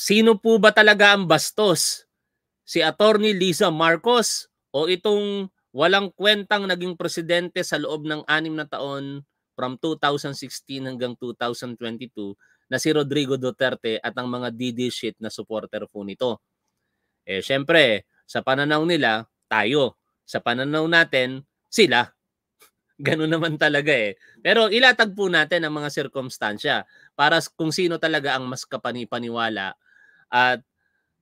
Sino po ba talaga ang bastos? Si Attorney Lisa Marcos o itong walang kwentang naging presidente sa loob ng anim na taon from 2016 hanggang 2022 na si Rodrigo Duterte at ang mga DD shit na supporter po nito. Eh syempre, sa pananaw nila, tayo. Sa pananaw natin, sila. Ganun naman talaga eh. Pero ilatag po natin ang mga sirkumstansya para kung sino talaga ang mas kapanipaniwala at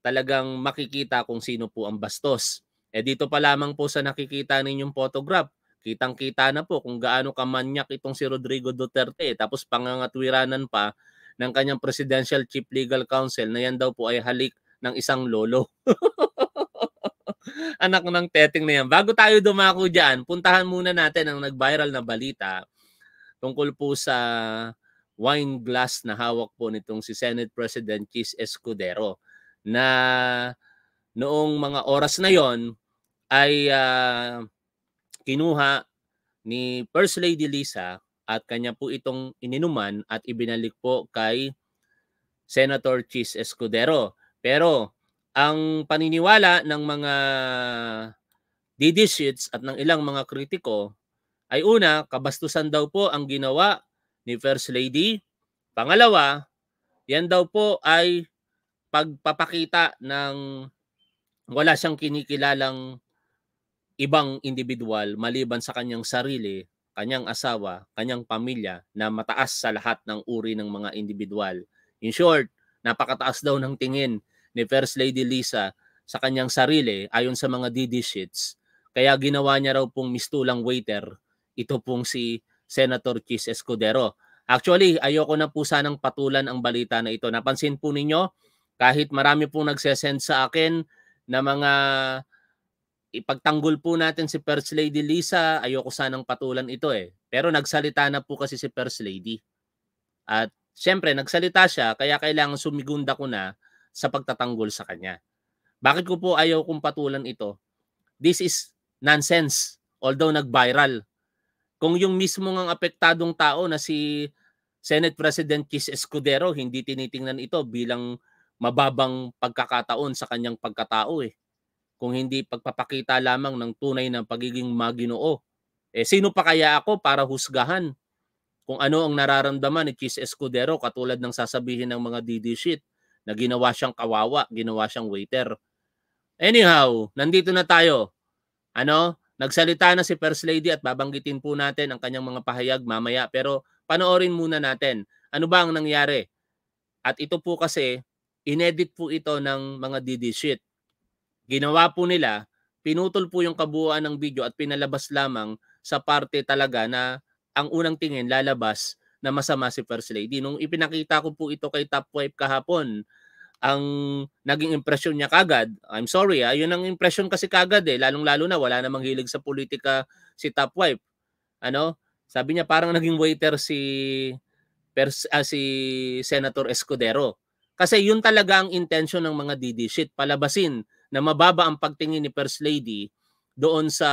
talagang makikita kung sino po ang bastos. Eh dito pa lamang po sa nakikita ninyong photograph, kitang-kita na po kung gaano kamanyak itong si Rodrigo Duterte. Tapos pangangatwiranan pa ng kanyang Presidential Chief Legal Counsel na yan daw po ay halik ng isang lolo. Anak ng teteng na yan. Bago tayo dumako dyan, puntahan muna natin ang nag-viral na balita tungkol po sa wine glass na hawak po nitong si Senate President Kis Escudero na noong mga oras na yon ay uh, kinuha ni First Lady Lisa at kanya po itong ininuman at ibinalik po kay Senator Chis Escudero. Pero ang paniniwala ng mga DD at ng ilang mga kritiko ay una, kabastusan daw po ang ginawa ni First Lady. Pangalawa, yan daw po ay pagpapakita ng wala siyang kinikilalang ibang individual maliban sa kanyang sarili, kanyang asawa, kanyang pamilya na mataas sa lahat ng uri ng mga individual. In short, napakataas daw ng tingin ni First Lady Lisa sa kanyang sarili ayon sa mga DD sheets. Kaya ginawa niya raw pong mistulang waiter ito pong si Senator Chis Escudero. Actually, ayoko na po sanang patulan ang balita na ito. Napansin po ninyo, kahit marami pong nagsesend sa akin na mga ipagtanggol po natin si First Lady Lisa, ayoko sanang patulan ito eh. Pero nagsalita na po kasi si First Lady. At siyempre, nagsalita siya, kaya kailangan sumigunda ko na sa pagtatanggol sa kanya. Bakit ko po ayaw kong patulan ito? This is nonsense, although nag-viral. Kung yung mismo ang apektadong tao na si Senate President Chis Escudero hindi tinitingnan ito bilang mababang pagkakataon sa kanyang pagkatao eh. Kung hindi pagpapakita lamang ng tunay ng pagiging maginoo. Eh sino pa kaya ako para husgahan kung ano ang nararamdaman ni Chis Escudero katulad ng sasabihin ng mga DD shit na ginawa siyang kawawa, ginawa siyang waiter. Anyhow, nandito na tayo. Ano? Nagsalita na si First Lady at babanggitin po natin ang kanyang mga pahayag mamaya pero panoorin muna natin ano ba ang nangyari. At ito po kasi inedit po ito ng mga DD shit. Ginawa po nila, pinutol po yung kabuuan ng video at pinalabas lamang sa parte talaga na ang unang tingin lalabas na masama si First Lady. Nung ipinakita ko po ito kay Top 5 kahapon ang naging impresyon niya kagad, I'm sorry ah, yun ang impresyon kasi kagad eh, lalong-lalo na wala namang hilig sa politika si top wife. Ano? Sabi niya parang naging waiter si pers, ah, si Senator Escudero. Kasi yun talaga ang intention ng mga DD shit, palabasin na mababa ang pagtingin ni First Lady doon sa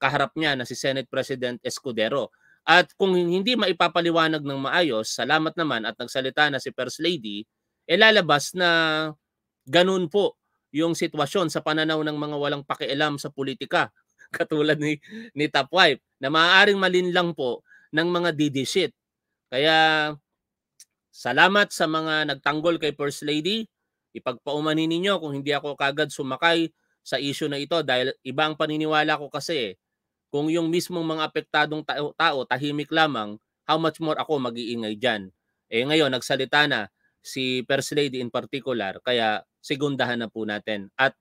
kaharap niya na si Senate President Escudero. At kung hindi maipapaliwanag ng maayos, salamat naman at nagsalita na si First Lady eh lalabas na ganun po yung sitwasyon sa pananaw ng mga walang pakialam sa politika katulad ni ni Top Wife na maaaring malinlang po ng mga didisit. Kaya salamat sa mga nagtanggol kay First Lady. Ipagpaumanin ninyo kung hindi ako kagad sumakay sa issue na ito dahil ibang paniniwala ko kasi eh. kung yung mismong mga apektadong tao, tao tahimik lamang, how much more ako mag-iingay dyan. Eh ngayon, nagsalita na si First Lady in particular. Kaya segundahan na po natin at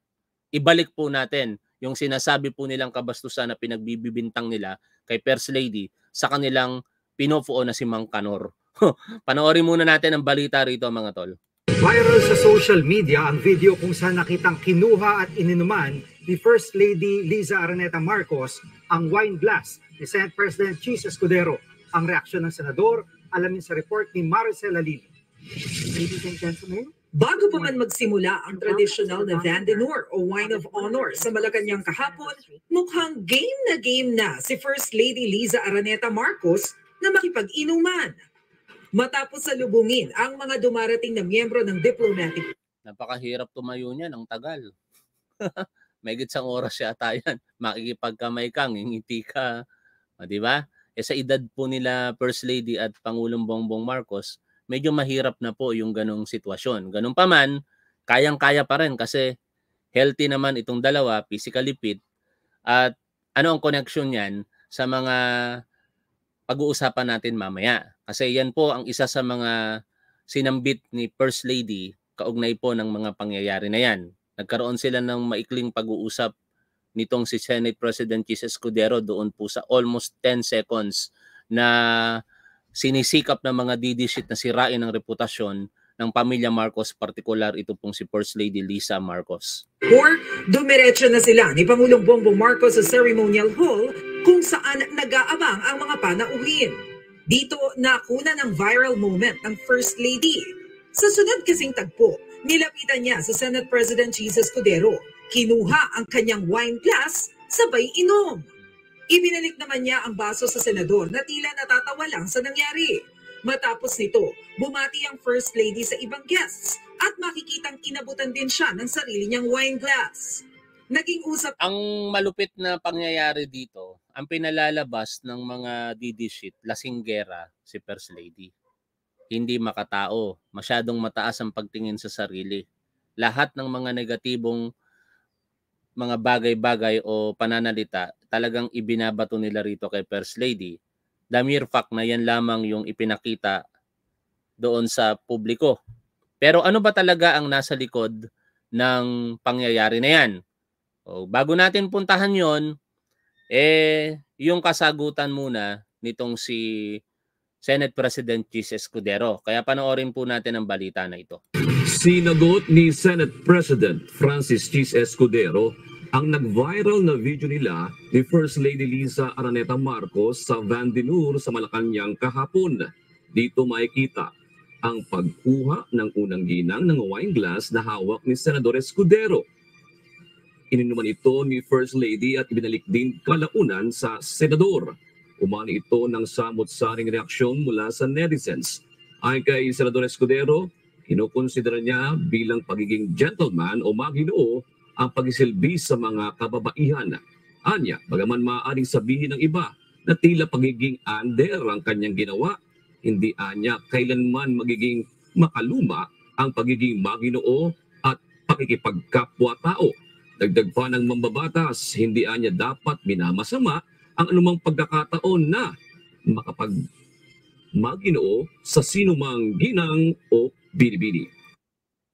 ibalik po natin yung sinasabi po nilang kabastusan na pinagbibibintang nila kay First Lady sa kanilang pinofuo na si Mang Kanor. Panoorin muna natin ang balita rito mga tol. Viral sa social media ang video kung saan nakitang kinuha at ininuman ni First Lady Liza Araneta Marcos ang wine glass ni Senate President Jesus Cudero. Ang reaksyon ng senador alamin sa report ni Maricela Lili. Ladies and gentlemen, Bago pa man magsimula ang traditional na Vandinor o Wine of Honor sa Malacanang kahapon, mukhang game na game na si First Lady Liza Araneta Marcos na makipag-inuman. Matapos salubungin ang mga dumarating na miyembro ng diplomatic. Napakahirap tumayo niya ng tagal. May gitsang oras yata yan. Makikipagkamay kang, ngingiti ka. O, diba? E sa edad po nila First Lady at Pangulong Bongbong Marcos, medyo mahirap na po yung ganong sitwasyon. Ganun pa man, kayang-kaya pa rin kasi healthy naman itong dalawa, physically fit. At ano ang connection niyan sa mga pag-uusapan natin mamaya? Kasi yan po ang isa sa mga sinambit ni First Lady kaugnay po ng mga pangyayari na yan. Nagkaroon sila ng maikling pag-uusap nitong si Senate President Jesus Cudero doon po sa almost 10 seconds na sinisikap ng mga didishit na sirain ang reputasyon ng pamilya Marcos, partikular ito pong si First Lady Lisa Marcos. Or dumiretso na sila ni Pangulong Bongbong Marcos sa ceremonial hall kung saan nag-aabang ang mga panauhin. Dito nakuna ng viral moment ang First Lady. Sa sunod kasing tagpo, nilapitan niya sa Senate President Jesus Codero. Kinuha ang kanyang wine glass, sabay inom. Ibinalik naman niya ang baso sa senador na tila natatawa lang sa nangyari. Matapos nito, bumati ang First Lady sa ibang guests at makikitang inabutan din siya ng sarili niyang wine glass. Naging usap... Ang malupit na pangyayari dito, ang pinalalabas ng mga DD shit, lasinggera si First Lady. Hindi makatao, masyadong mataas ang pagtingin sa sarili. Lahat ng mga negatibong mga bagay-bagay o pananalita talagang ibinabato nila rito kay First Lady. The mere fact na yan lamang yung ipinakita doon sa publiko. Pero ano ba talaga ang nasa likod ng pangyayari na yan? O, bago natin puntahan yon, eh, yung kasagutan muna nitong si Senate President Jesus Escudero. Kaya panoorin po natin ang balita na ito. Sinagot ni Senate President Francis Chis Escudero ang nag-viral na video nila ni First Lady Lisa Araneta Marcos sa Vandenur sa Malacanang kahapon. Dito makikita ang pagkuha ng unang ginang ng wine glass na hawak ni Senador Escudero. Ininuman ito ni First Lady at ibinalik din kalaunan sa Senador. Umani ito ng samot-saring reaksyon mula sa netizens. Ay kay Senador Escudero, Kinukonsidera niya bilang pagiging gentleman o maginoo ang pagisilbi sa mga kababaihan. Anya, bagaman maaaring sabihin ng iba na tila pagiging under ang kanyang ginawa, hindi anya kailanman magiging makaluma ang pagiging maginoo at pakikipagkapwa-tao. Dagdag pa ng mambabatas, hindi anya dapat minamasama ang anumang pagkakataon na makapag maginoo sa sinumang ginang o Bilibili.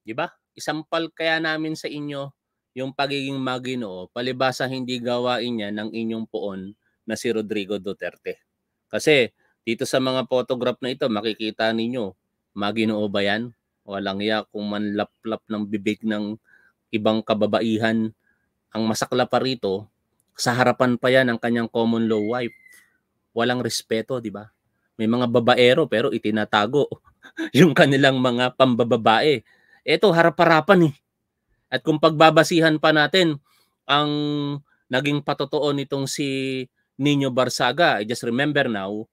Di ba? Isampal kaya namin sa inyo yung pagiging maginoo, palibasa hindi gawain niya ng inyong poon na si Rodrigo Duterte. Kasi dito sa mga photograph na ito, makikita ninyo, maginoo ba yan? Walang iya kung manlaplap ng bibig ng ibang kababaihan. Ang masakla pa rito, sa harapan pa yan ng kanyang common law wife. Walang respeto, di ba? May mga babaero pero itinatago yung kanilang mga pambababae. Ito, harap-harapan eh. At kung pagbabasihan pa natin ang naging patotoo nitong si Nino Barsaga, I just remember now,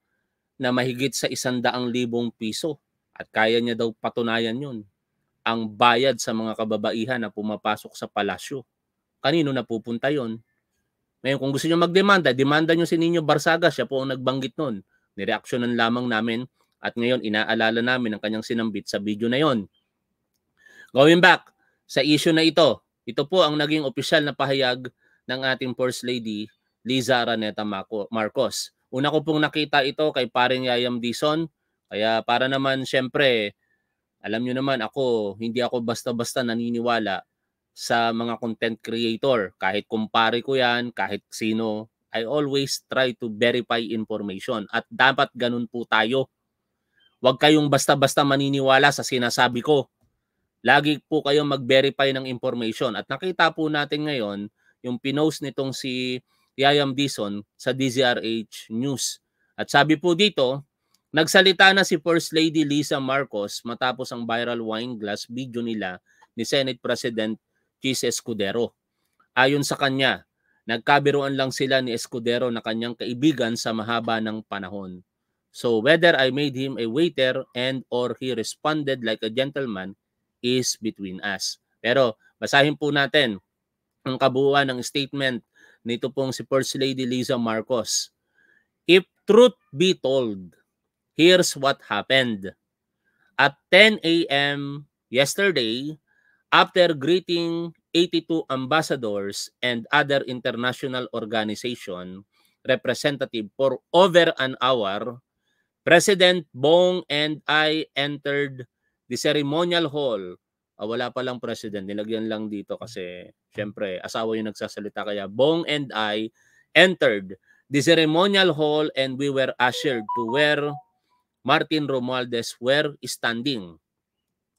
na mahigit sa isandaang libong piso at kaya niya daw patunayan yun ang bayad sa mga kababaihan na pumapasok sa palasyo. Kanino napupunta yon? Ngayon, kung gusto niyo magdemanda, demanda niyo si Nino Barsaga. Siya po ang nagbanggit noon. Nireaksyonan lamang namin at ngayon, inaalala namin ang kanyang sinambit sa video na yon. Going back sa issue na ito, ito po ang naging opisyal na pahayag ng ating First Lady, Liza Araneta Marcos. Una ko pong nakita ito kay paring Yayam Dison, kaya para naman syempre, alam nyo naman ako, hindi ako basta-basta naniniwala sa mga content creator. Kahit kumpare ko yan, kahit sino, I always try to verify information. At dapat ganun po tayo Huwag kayong basta-basta maniniwala sa sinasabi ko. Lagi po kayong mag-verify ng information. At nakita po natin ngayon yung pinost nitong si Yayam Dison sa DZRH News. At sabi po dito, nagsalita na si First Lady Lisa Marcos matapos ang viral wine glass video nila ni Senate President Chis Escudero. Ayon sa kanya, nagkabiruan lang sila ni Escudero na kanyang kaibigan sa mahaba ng panahon. So whether I made him a waiter and or he responded like a gentleman is between us. Pero basahin po natin ang kabuuan ng statement nito pong si First Lady Liza Marcos. If truth be told, here's what happened. At 10 a.m. yesterday, after greeting 82 ambassadors and other international organization representative for over an hour, President Bong and I entered the ceremonial hall. Ah, wala pa lang president, nilagyan lang dito kasi syempre asawa yung nagsasalita kaya Bong and I entered the ceremonial hall and we were ushered to where Martin Romualdez were standing.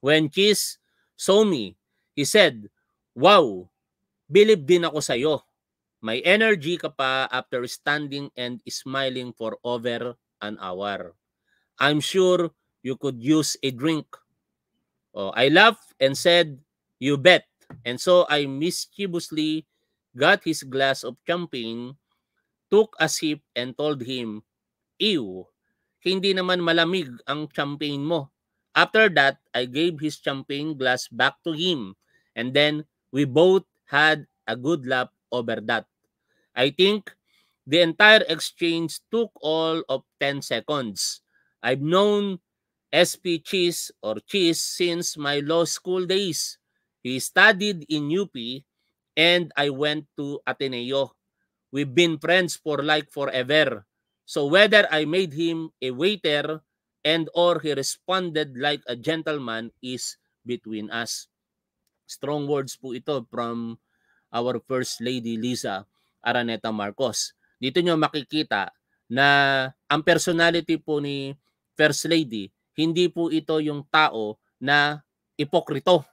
When Kiss saw me, he said, Wow, believe din ako sa'yo. May energy ka pa after standing and smiling for over an hour. I'm sure you could use a drink. Oh, I laughed and said, You bet. And so I mischievously got his glass of champagne, took a sip, and told him, Ew, hindi naman malamig ang champagne mo. After that, I gave his champagne glass back to him. And then we both had a good laugh over that. I think The entire exchange took all of 10 seconds. I've known SP Cheese or Cheese since my law school days. He studied in UP and I went to Ateneo. We've been friends for like forever. So whether I made him a waiter and or he responded like a gentleman is between us. Strong words po ito from our First Lady Lisa Araneta Marcos dito nyo makikita na ang personality po ni First Lady, hindi po ito yung tao na ipokrito.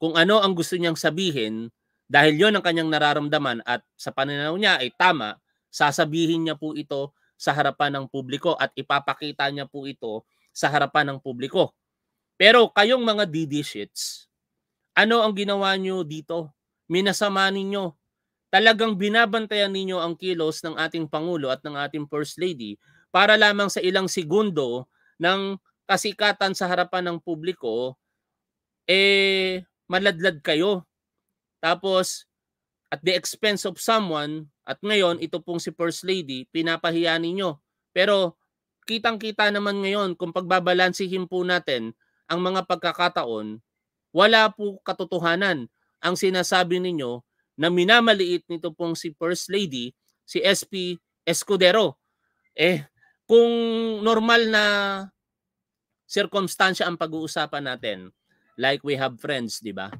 Kung ano ang gusto niyang sabihin, dahil yon ang kanyang nararamdaman at sa pananaw niya ay tama, sasabihin niya po ito sa harapan ng publiko at ipapakita niya po ito sa harapan ng publiko. Pero kayong mga DD sheets, ano ang ginawa niyo dito? Minasama ninyo talagang binabantayan ninyo ang kilos ng ating Pangulo at ng ating First Lady para lamang sa ilang segundo ng kasikatan sa harapan ng publiko, eh, maladlad kayo. Tapos, at the expense of someone, at ngayon, ito pong si First Lady, pinapahiya ninyo. Pero, kitang-kita naman ngayon kung pagbabalansihin po natin ang mga pagkakataon, wala po katotohanan ang sinasabi ninyo na minamaliit nito pong si First Lady, si SP Escudero. Eh, kung normal na circumstansya ang pag-uusapan natin, like we have friends, di ba?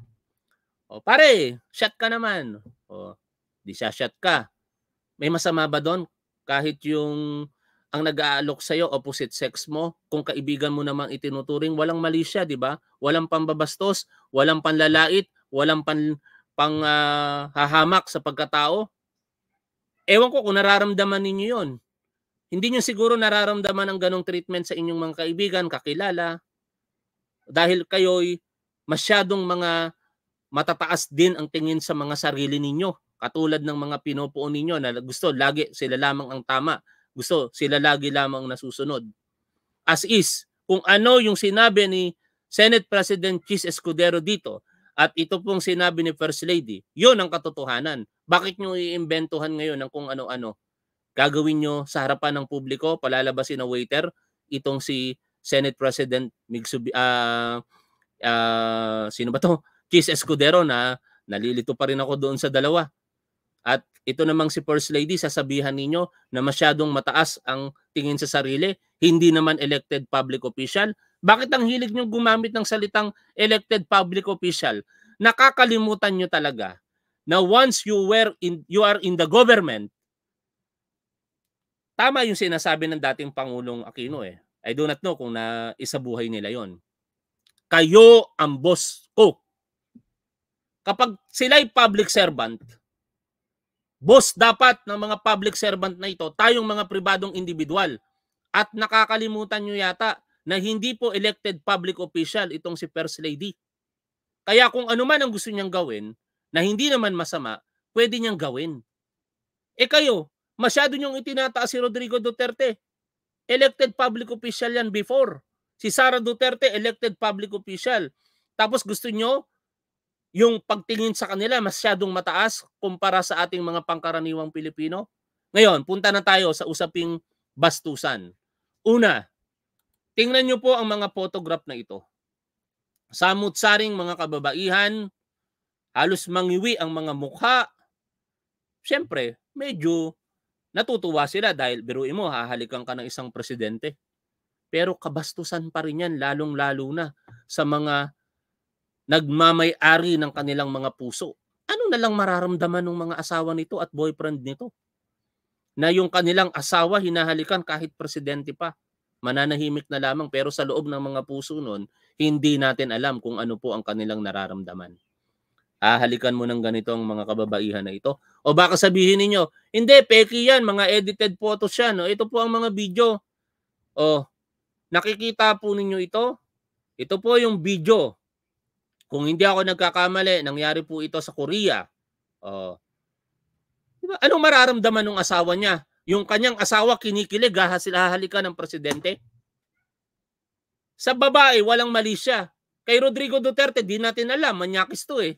O pare, shot ka naman. O, di siya shot ka. May masama ba doon? Kahit yung ang nag-aalok sa'yo, opposite sex mo, kung kaibigan mo namang itinuturing, walang mali siya, di ba? Walang pambabastos, walang panlalait, walang pan pang uh, hahamak sa pagkatao. Ewan ko kung nararamdaman ninyo yon. Hindi nyo siguro nararamdaman ang ganong treatment sa inyong mga kaibigan, kakilala, dahil kayo'y masyadong mga matataas din ang tingin sa mga sarili ninyo. Katulad ng mga pinupuo ninyo na gusto lagi sila lamang ang tama. Gusto sila lagi lamang nasusunod. As is, kung ano yung sinabi ni Senate President Chis Escudero dito, at ito pong sinabi ni First Lady, yon ang katotohanan. Bakit nyo iimbentuhan ngayon ng kung ano-ano? Gagawin nyo sa harapan ng publiko, palalabasin na waiter, itong si Senate President Migsubi, uh, uh, sino ba to? Kiss Escudero na nalilito pa rin ako doon sa dalawa. At ito namang si First Lady, sasabihan ninyo na masyadong mataas ang tingin sa sarili, hindi naman elected public official, bakit ang hilig nyo gumamit ng salitang elected public official? Nakakalimutan niyo talaga na once you were in you are in the government tama yung sinasabi ng dating pangulong Aquino eh I do not know kung na isabuhay nila yon kayo ang boss ko kapag sila'y public servant boss dapat ng mga public servant na ito tayong mga pribadong individual at nakakalimutan nyo yata na hindi po elected public official itong si First Lady. Kaya kung ano man ang gusto niyang gawin na hindi naman masama, pwede niyang gawin. E kayo, masyado niyong itinataas si Rodrigo Duterte. Elected public official yan before. Si Sara Duterte, elected public official. Tapos gusto niyo yung pagtingin sa kanila masyadong mataas kumpara sa ating mga pangkaraniwang Pilipino? Ngayon, punta na tayo sa usaping bastusan. Una, Tingnan nyo po ang mga photograph na ito. Samut-saring mga kababaihan, halos mangiwi ang mga mukha. Siyempre, medyo natutuwa sila dahil biruin mo, hahalikan ka ng isang presidente. Pero kabastusan pa rin yan, lalong-lalo na sa mga nagmamay-ari ng kanilang mga puso. Ano na lang mararamdaman ng mga asawa nito at boyfriend nito? Na yung kanilang asawa hinahalikan kahit presidente pa mananahimik na lamang pero sa loob ng mga puso nun, hindi natin alam kung ano po ang kanilang nararamdaman. Ahalikan mo ng ganito ang mga kababaihan na ito. O baka sabihin niyo, hindi, peki yan, mga edited photos yan. O, ito po ang mga video. O, nakikita po ninyo ito? Ito po yung video. Kung hindi ako nagkakamali, nangyari po ito sa Korea. O, diba? Anong mararamdaman ng asawa niya? Yung kanyang asawa kinikilig, hahalikan ng presidente. Sa babae, walang mali siya. Kay Rodrigo Duterte, di natin alam, manyakis to eh.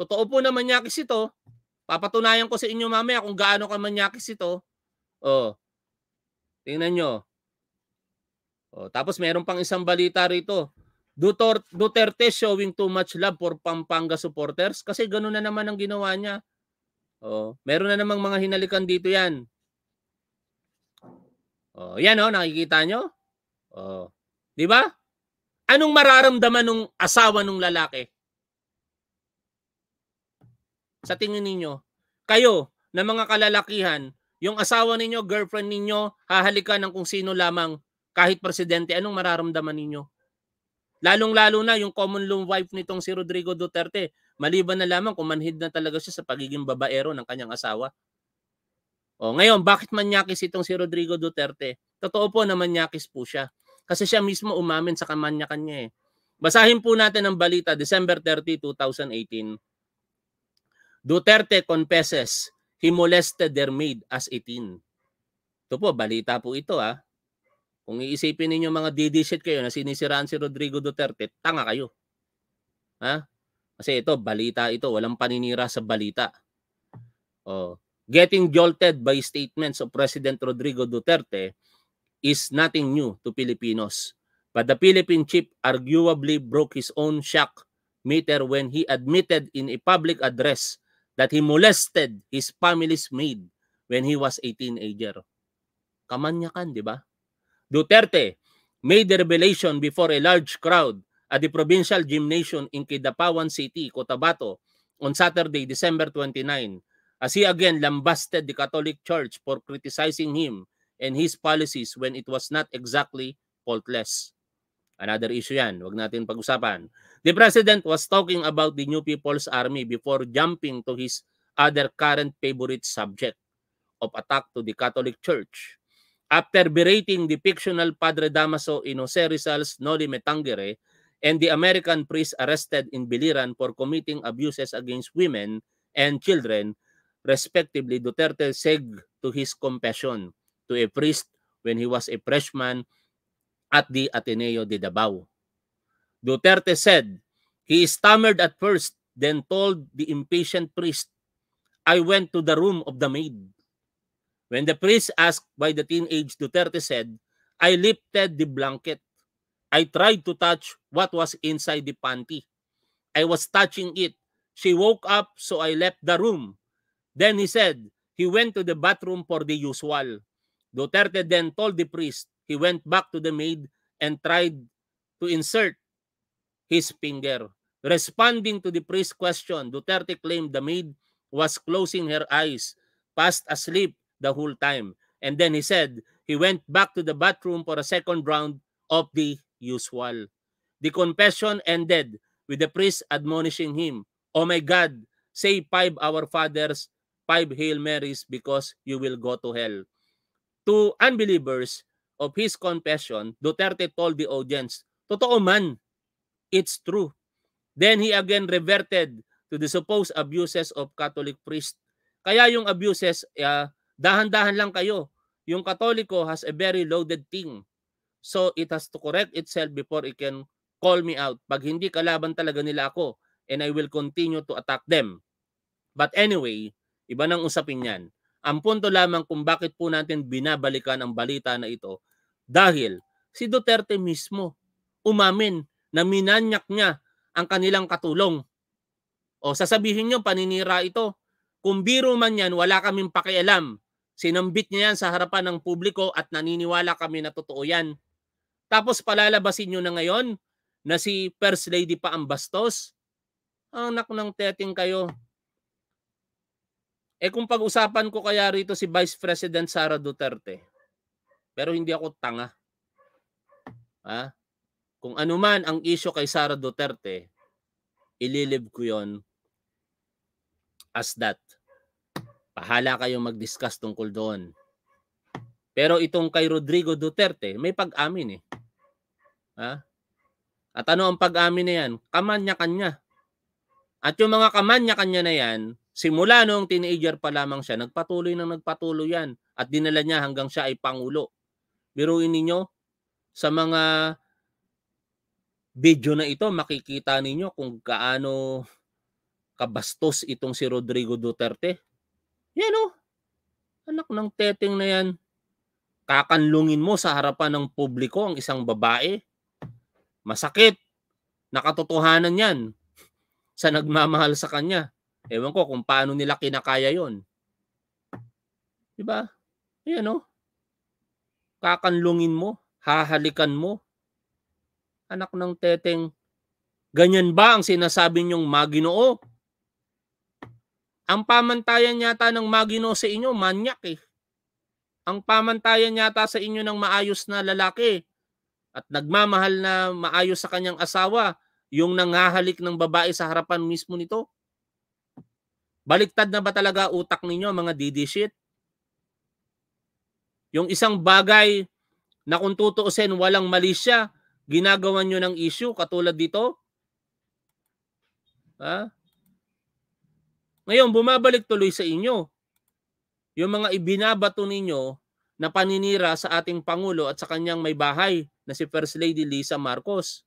Totoo po na manyakis ito. Papatunayan ko sa inyo mamaya kung gaano ka manyakis ito. Oh. Tingnan nyo. Oh, tapos meron pang isang balita rito. Duterte showing too much love for Pampanga supporters kasi gano'n na naman ang ginawa niya. Oh, meron na namang mga hinalikan dito 'yan. Oh, yan oh, nakikita nyo? Oh. 'Di ba? Anong mararamdaman ng asawa ng lalaki? Sa tingin ninyo, kayo na mga kalalakihan, yung asawa ninyo, girlfriend ninyo, hahalikan ng kung sino lamang kahit presidente, anong mararamdaman ninyo? Lalong-lalo na yung common law wife nitong si Rodrigo Duterte, maliban na lamang kung manhid na talaga siya sa pagiging babaero ng kanyang asawa. O, oh, ngayon, bakit manyakis itong si Rodrigo Duterte? Totoo po na manyakis po siya. Kasi siya mismo umamin sa kamanyakan niya eh. Basahin po natin ang balita, December 30, 2018. Duterte confesses he molested their maid as 18. Ito po, balita po ito ah. Kung iisipin ninyo mga DD shit kayo na sinisiraan si Rodrigo Duterte, tanga kayo. Ha? Kasi ito, balita ito. Walang paninira sa balita. Oh. Getting jolted by statements of President Rodrigo Duterte is nothing new to Filipinos. But the Philippine chief arguably broke his own shock meter when he admitted in a public address that he molested his family's maid when he was a teenager. Kamanyakan, di ba? Duterte made the revelation before a large crowd at the provincial gymnasium in Kidapawan City, Cotabato on Saturday, December 29 as he again lambasted the Catholic Church for criticizing him and his policies when it was not exactly faultless. Another issue yan, wag natin pag-usapan. The president was talking about the New People's Army before jumping to his other current favorite subject of attack to the Catholic Church. After berating the fictional Padre Damaso Inose Rizal's Noli Metangere and the American priest arrested in Biliran for committing abuses against women and children, respectively, Duterte said to his confession to a priest when he was a freshman at the Ateneo de Davao. Duterte said, he stammered at first, then told the impatient priest, I went to the room of the maid. When the priest asked why the teenage Duterte said, I lifted the blanket. I tried to touch what was inside the panty. I was touching it. She woke up, so I left the room. Then he said, he went to the bathroom for the usual. Duterte then told the priest he went back to the maid and tried to insert his finger. Responding to the priest's question, Duterte claimed the maid was closing her eyes, fast asleep the whole time. And then he said he went back to the bathroom for a second round of the usual. The confession ended with the priest admonishing him, Oh my God, say five Our Fathers five Hail Marys because you will go to hell. To unbelievers of his confession, Duterte told the audience, Totoo man, it's true. Then he again reverted to the supposed abuses of Catholic priests. Kaya yung abuses, uh, dahan-dahan lang kayo. Yung Katoliko has a very loaded thing. So it has to correct itself before it can call me out. Pag hindi kalaban talaga nila ako, and I will continue to attack them. But anyway, Iba nang usapin yan. Ang punto lamang kung bakit po natin binabalikan ang balita na ito dahil si Duterte mismo umamin na minanyak niya ang kanilang katulong. O sasabihin niyo, paninira ito. Kung biro man yan, wala kaming pakialam. Sinambit niya yan sa harapan ng publiko at naniniwala kami na totoo yan. Tapos palalabasin niyo na ngayon na si First Lady pa ang bastos. Anak ng teting kayo, eh kung pag-usapan ko kaya rito si Vice President Sara Duterte. Pero hindi ako tanga. Ha? Ah, kung ano man ang issue kay Sara Duterte, ililive ko yon as that. Pahala kayong mag-discuss tungkol doon. Pero itong kay Rodrigo Duterte, may pag-amin eh. Ha? Ah, at ano ang pag-amin na yan? Kamanya-kanya. At yung mga kamanya-kanya na yan, simula noong teenager pa lamang siya, nagpatuloy nang nagpatuloy yan. At dinala niya hanggang siya ay pangulo. Biruin ninyo, sa mga video na ito, makikita ninyo kung kaano kabastos itong si Rodrigo Duterte. Yan o. Oh. Anak ng teteng na yan. Kakanlungin mo sa harapan ng publiko ang isang babae. Masakit. Nakatotohanan yan sa nagmamahal sa kanya. Ewan ko kung paano nila kinakaya yon. Di ba? Ayan o. Oh. Kakanlungin mo, hahalikan mo. Anak ng teteng, ganyan ba ang sinasabi niyong maginoo? Ang pamantayan yata ng magino sa inyo, manyak eh. Ang pamantayan yata sa inyo ng maayos na lalaki at nagmamahal na maayos sa kanyang asawa, yung nangahalik ng babae sa harapan mismo nito? Baliktad na ba talaga utak ninyo mga DD shit? Yung isang bagay na kung tutuusin walang mali siya, ginagawa nyo ng issue katulad dito? Ha? Ngayon, bumabalik tuloy sa inyo. Yung mga ibinabato ninyo na paninira sa ating Pangulo at sa kanyang may bahay na si First Lady Lisa Marcos.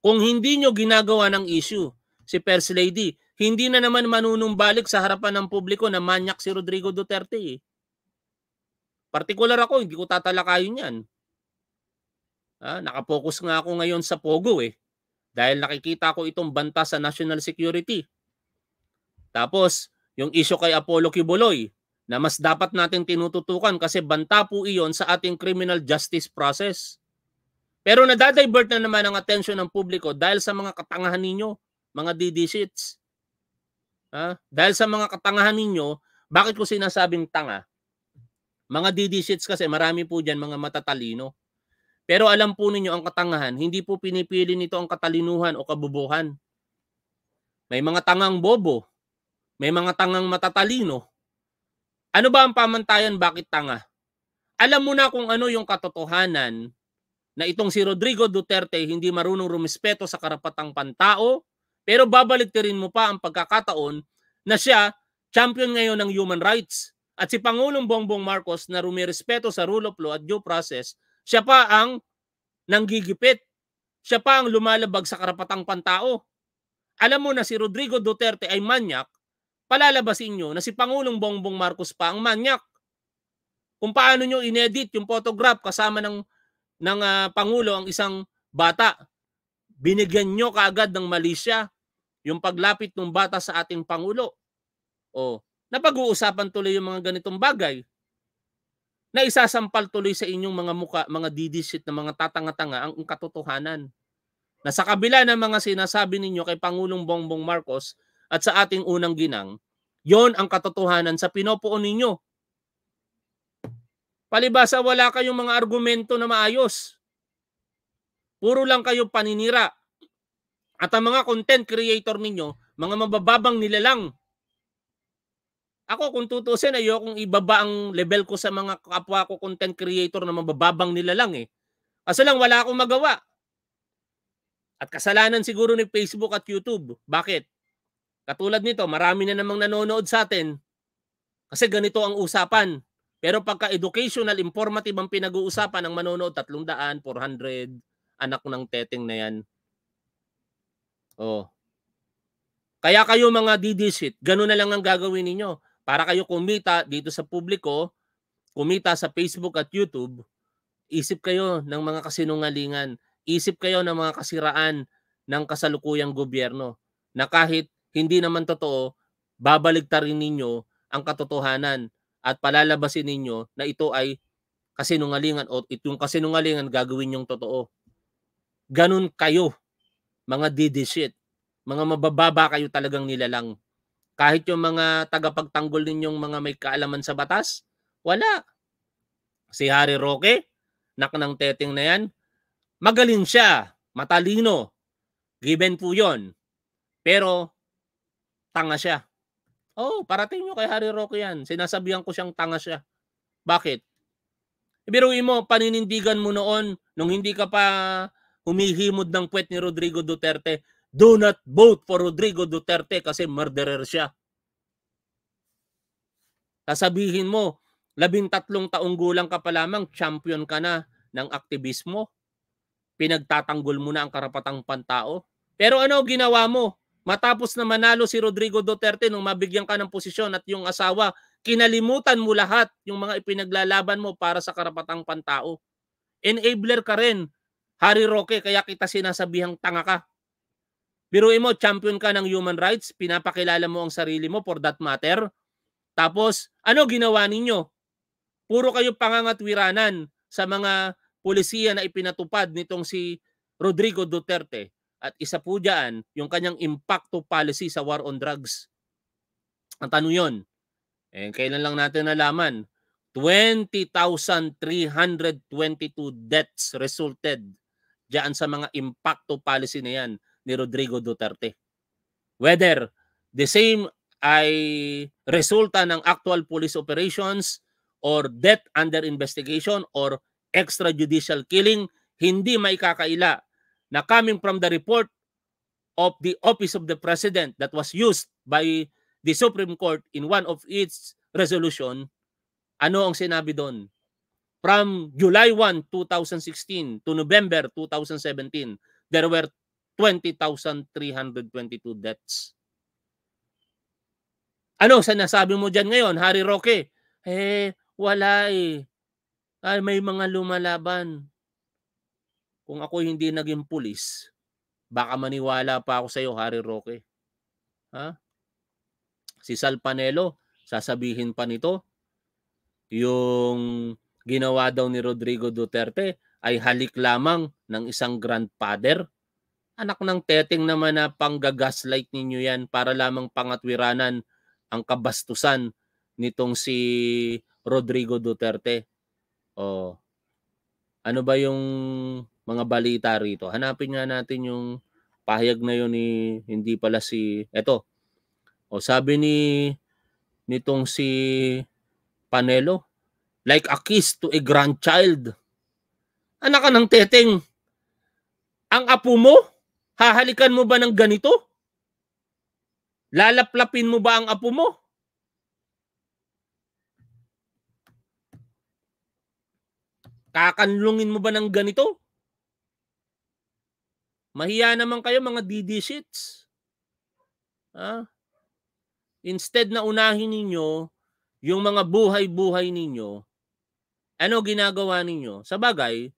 Kung hindi nyo ginagawa ng issue, si First Lady, hindi na naman manunumbalik sa harapan ng publiko na manyak si Rodrigo Duterte. Eh. Partikular ako, hindi ko tatalakayin yan. Ah, nakapokus nga ako ngayon sa Pogo eh. Dahil nakikita ko itong banta sa national security. Tapos, yung issue kay Apollo Kibuloy na mas dapat nating tinututukan kasi banta po iyon sa ating criminal justice process. Pero nadadivert na naman ang atensyon ng publiko dahil sa mga katangahan ninyo, mga DD sheets. Ha? Dahil sa mga katangahan ninyo, bakit ko sinasabing tanga? Mga DD sheets kasi marami po dyan mga matatalino. Pero alam po ninyo ang katangahan, hindi po pinipili nito ang katalinuhan o kabubuhan. May mga tangang bobo, may mga tangang matatalino. Ano ba ang pamantayan bakit tanga? Alam mo na kung ano yung katotohanan na itong si Rodrigo Duterte hindi marunong rumispeto sa karapatang pantao, pero babaliktirin mo pa ang pagkakataon na siya champion ngayon ng human rights. At si Pangulong Bongbong Marcos na rumirespeto sa rule of law at due process, siya pa ang nanggigipit. Siya pa ang lumalabag sa karapatang pantao. Alam mo na si Rodrigo Duterte ay manyak, palalabasin nyo na si Pangulong Bongbong Marcos pa ang manyak. Kung paano nyo inedit yung photograph kasama ng ng uh, Pangulo ang isang bata. Binigyan nyo kaagad ng malisya yung paglapit ng bata sa ating Pangulo. O, napag-uusapan tuloy yung mga ganitong bagay na isasampal tuloy sa inyong mga muka, mga didisit na mga tatanga-tanga ang katotohanan. Na sa kabila ng mga sinasabi ninyo kay Pangulong Bongbong Marcos at sa ating unang ginang, yon ang katotohanan sa pinopoon ninyo Palibasa wala kayong mga argumento na maayos. Puro lang kayo paninira. At ang mga content creator ninyo, mga mabababang nila lang. Ako kung tutusin, ayokong ibaba ang level ko sa mga kapwa ko content creator na mabababang nila lang eh. Kaso lang wala akong magawa. At kasalanan siguro ni Facebook at YouTube. Bakit? Katulad nito, marami na namang nanonood sa atin kasi ganito ang usapan. Pero pagka educational, informative ang pinag-uusapan ng manonood, 300, 400, anak ng teteng na yan. Oh. Kaya kayo mga didisit, ganun na lang ang gagawin niyo Para kayo kumita dito sa publiko, kumita sa Facebook at YouTube, isip kayo ng mga kasinungalingan, isip kayo ng mga kasiraan ng kasalukuyang gobyerno na kahit hindi naman totoo, babaligtarin ninyo ang katotohanan at palalabasin ninyo na ito ay kasinungalingan o itong kasinungalingan gagawin yung totoo. Ganun kayo, mga didi shit. Mga mabababa kayo talagang nilalang. Kahit yung mga tagapagtanggol ninyong mga may kaalaman sa batas, wala. Si Harry Roque, nak ng teteng na yan, magaling siya, matalino. Given po yon Pero, tanga siya. Oh, parating nyo kay Harry Roque yan. Sinasabihan ko siyang tanga siya. Bakit? Biruin mo, paninindigan mo noon nung hindi ka pa humihimod ng puwet ni Rodrigo Duterte. Do not vote for Rodrigo Duterte kasi murderer siya. Sasabihin mo, labing tatlong taong gulang ka pa lamang, champion ka na ng aktivismo. Pinagtatanggol mo na ang karapatang pantao. Pero ano ginawa mo? Matapos na manalo si Rodrigo Duterte nung mabigyan ka ng posisyon at yung asawa, kinalimutan mo lahat yung mga ipinaglalaban mo para sa karapatang pantao. Enabler ka rin, Harry Roque, kaya kita sinasabihang tanga ka. Biruin mo, champion ka ng human rights, pinapakilala mo ang sarili mo for that matter. Tapos, ano ginawa ninyo? Puro kayo pangangatwiranan sa mga polisiya na ipinatupad nitong si Rodrigo Duterte. At isa po dyan, yung kanyang impacto policy sa war on drugs. Ang tanong yun, eh, kailan lang natin nalaman? 20,322 deaths resulted dyan sa mga impacto policy na yan ni Rodrigo Duterte. Whether the same ay resulta ng actual police operations or death under investigation or extrajudicial killing, hindi may na coming from the report of the Office of the President that was used by the Supreme Court in one of its resolution, ano ang sinabi doon? From July 1, 2016 to November 2017, there were 20,322 deaths. Ano sinasabi mo dyan ngayon, Harry Roque? Eh, wala eh. Ay, ah, may mga lumalaban. Kung ako hindi naging pulis, baka maniwala pa ako sa iyo, Harry Roque. Ha? Si Sal Panelo, sasabihin pa nito, yung ginawa daw ni Rodrigo Duterte ay halik lamang ng isang grandfather. Anak ng teteng naman na panggagaslight ninyo yan para lamang pangatwiranan ang kabastusan nitong si Rodrigo Duterte. O, oh, Ano ba yung mga balita rito. Hanapin nga natin yung pahayag na yun ni hindi pala si eto. O sabi ni nitong si Panelo, like a kiss to a grandchild. Anak ka ng teteng. Ang apo mo, hahalikan mo ba ng ganito? Lalaplapin mo ba ang apo mo? Kakanlungin mo ba ng ganito? Mahiya naman kayo mga DD sheets. Ha? Ah. Instead na unahin ninyo yung mga buhay-buhay ninyo, ano ginagawa ninyo? Sa bagay,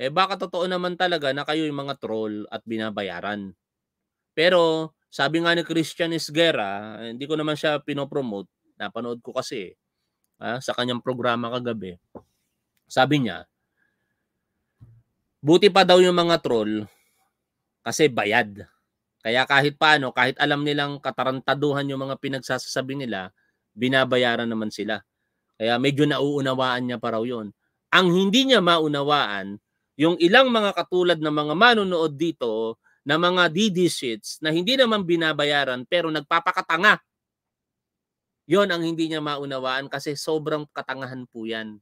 eh baka totoo naman talaga na kayo yung mga troll at binabayaran. Pero sabi nga ni Christian Isguera, eh, hindi ko naman siya pinopromote, napanood ko kasi ha, eh, ah, sa kanyang programa kagabi. Sabi niya, buti pa daw yung mga troll kasi bayad. Kaya kahit paano, kahit alam nilang katarantaduhan yung mga pinagsasabi nila, binabayaran naman sila. Kaya medyo nauunawaan niya pa raw yun. Ang hindi niya maunawaan, yung ilang mga katulad ng mga manonood dito na mga DD sheets na hindi naman binabayaran pero nagpapakatanga. Yon ang hindi niya maunawaan kasi sobrang katangahan po yan.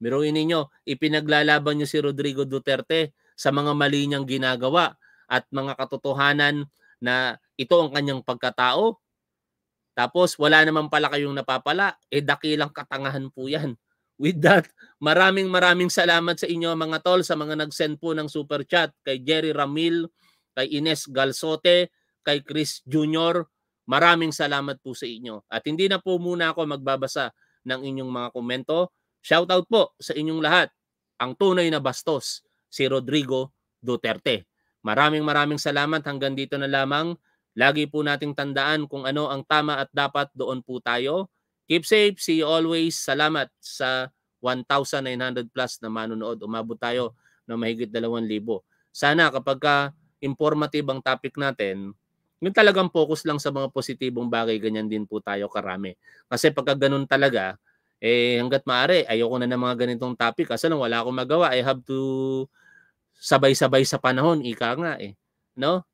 Miruin ininyo, ipinaglalaban niyo si Rodrigo Duterte sa mga mali niyang ginagawa at mga katotohanan na ito ang kanyang pagkatao. Tapos wala naman pala kayong napapala, eh dakilang katangahan po yan. With that, maraming maraming salamat sa inyo mga tol sa mga nag-send po ng super chat kay Jerry Ramil, kay Ines Galsote, kay Chris Jr. Maraming salamat po sa inyo. At hindi na po muna ako magbabasa ng inyong mga komento. Shoutout po sa inyong lahat. Ang tunay na bastos, si Rodrigo Duterte. Maraming maraming salamat. Hanggang dito na lamang. Lagi po nating tandaan kung ano ang tama at dapat doon po tayo. Keep safe. See you always. Salamat sa 1,900 plus na manonood. Umabot tayo ng mahigit 2,000. Sana kapag ka informative ang topic natin, yung talagang focus lang sa mga positibong bagay, ganyan din po tayo karami. Kasi pagka ganun talaga, eh hanggat maaari, ayoko na ng mga ganitong topic kasi lang wala akong magawa. I have to sabay-sabay sa panahon, ika nga eh. No?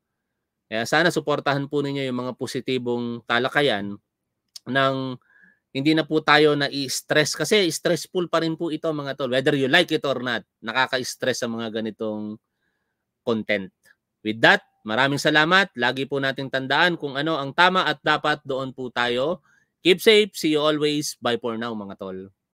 Kaya sana suportahan po ninyo yung mga positibong talakayan ng hindi na po tayo na i-stress kasi stressful pa rin po ito mga tol. Whether you like it or not, nakaka-stress sa mga ganitong content. With that, maraming salamat. Lagi po nating tandaan kung ano ang tama at dapat doon po tayo. Keep safe. See you always. Bye for now mga tol.